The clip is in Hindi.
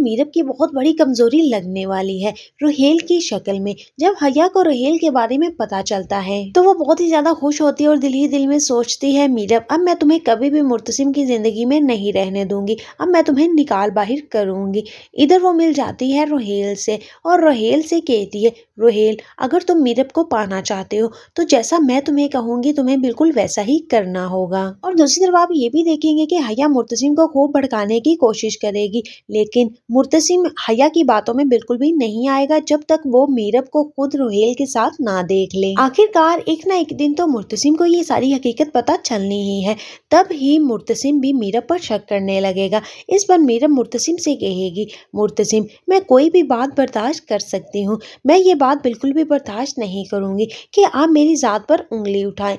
मीरब की बहुत बड़ी कमजोरी लगने वाली है रोहेल की शक्ल में जब हया को रोहेल के बारे में पता चलता है तो वो बहुत ही ज्यादा खुश होती है और दिल ही दिल में सोचती है मीरब अब मैं तुम्हें कभी भी मुर्तसिम की जिंदगी में नहीं रहने दूंगी अब मैं तुम्हें निकाल बाहर करूंगी इधर वो मिल जाती है रोहेल से और रोहेल से कहती है रोहेल अगर तुम मीरब को पाना चाहते हो तो जैसा मैं तुम्हें कहूंगी तुम्हें बिल्कुल वैसा ही करना होगा और दूसरी तरफ आप ये भी देखेंगे की हया मुर्तसिम को खूब भड़काने की कोशिश करेगी लेकिन मुर्तसिम हया की बातों में बिल्कुल भी नहीं आएगा जब तक वो मीरब को खुद रोहेल के साथ ना देख ले आखिरकार एक ना एक दिन तो मुर्तसिम को ये सारी हकीकत पता चलनी ही है तब ही मुर्तसिम भी मीरब पर शक करने लगेगा इस बार मीरब मुर्तसिम से कहेगी मुर्तसिम मैं कोई भी बात बर्दाश्त कर सकती हूँ मैं ये बात बिल्कुल भी बर्दाश्त नहीं करूँगी कि आप मेरी ज़ात पर उंगली उठाएं